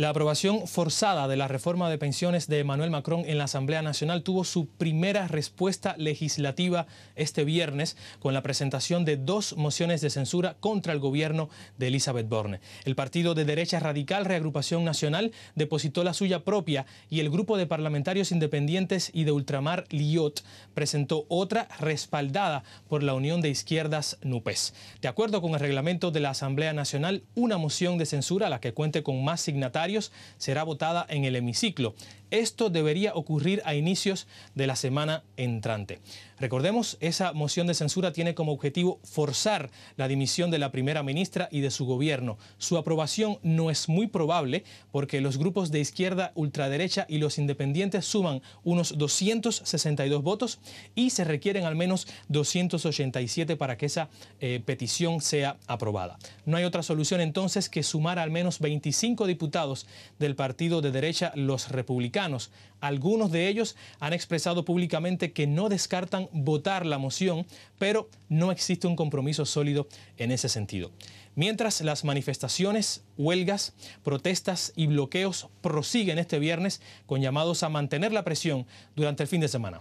La aprobación forzada de la reforma de pensiones de Emmanuel Macron en la Asamblea Nacional tuvo su primera respuesta legislativa este viernes con la presentación de dos mociones de censura contra el gobierno de Elizabeth Borne. El partido de derecha radical Reagrupación Nacional depositó la suya propia y el grupo de parlamentarios independientes y de ultramar Liot presentó otra respaldada por la Unión de Izquierdas NUPES. De acuerdo con el reglamento de la Asamblea Nacional, una moción de censura, la que cuente con más signatarios, será votada en el hemiciclo. Esto debería ocurrir a inicios de la semana entrante. Recordemos, esa moción de censura tiene como objetivo forzar la dimisión de la primera ministra y de su gobierno. Su aprobación no es muy probable porque los grupos de izquierda, ultraderecha y los independientes suman unos 262 votos y se requieren al menos 287 para que esa eh, petición sea aprobada. No hay otra solución entonces que sumar al menos 25 diputados del partido de derecha, los republicanos algunos de ellos han expresado públicamente que no descartan votar la moción, pero no existe un compromiso sólido en ese sentido. Mientras las manifestaciones, huelgas, protestas y bloqueos prosiguen este viernes con llamados a mantener la presión durante el fin de semana.